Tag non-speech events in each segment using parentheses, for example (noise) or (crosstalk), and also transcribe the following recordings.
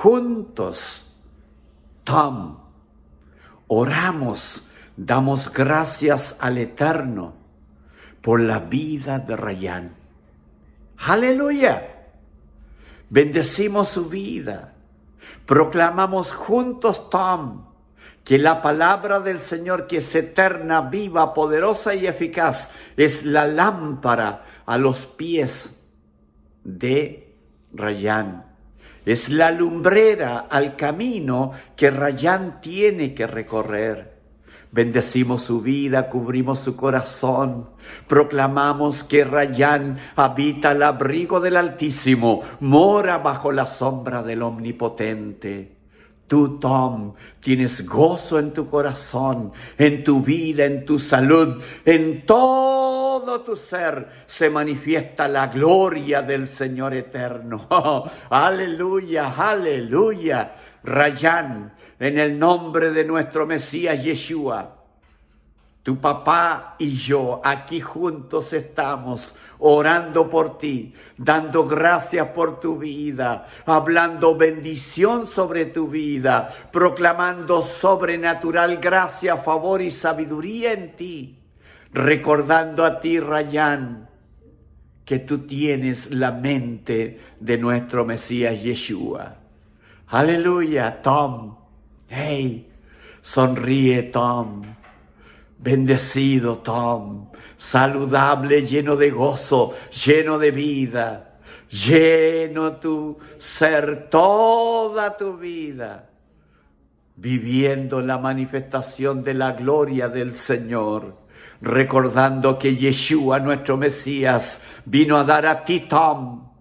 juntos, Tom, oramos, damos gracias al Eterno por la vida de Rayán. Aleluya. Bendecimos su vida. Proclamamos juntos, Tom, que la palabra del Señor, que es eterna, viva, poderosa y eficaz, es la lámpara a los pies de Rayán. Es la lumbrera al camino que Rayán tiene que recorrer. Bendecimos su vida, cubrimos su corazón. Proclamamos que Rayán habita el abrigo del Altísimo, mora bajo la sombra del Omnipotente. Tú, Tom, tienes gozo en tu corazón, en tu vida, en tu salud, en todo tu ser se manifiesta la gloria del Señor eterno. (laughs) aleluya, aleluya. Rayán, en el nombre de nuestro Mesías Yeshua. Tu papá y yo aquí juntos estamos orando por ti, dando gracias por tu vida, hablando bendición sobre tu vida, proclamando sobrenatural gracia, favor y sabiduría en ti, recordando a ti, Rayán, que tú tienes la mente de nuestro Mesías Yeshua. Aleluya, Tom. Hey, sonríe, Tom Bendecido Tom, saludable, lleno de gozo, lleno de vida, lleno tu ser toda tu vida, viviendo la manifestación de la gloria del Señor, recordando que Yeshua, nuestro Mesías, vino a dar a ti, Tom,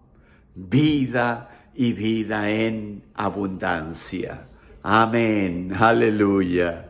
vida y vida en abundancia. Amén, aleluya.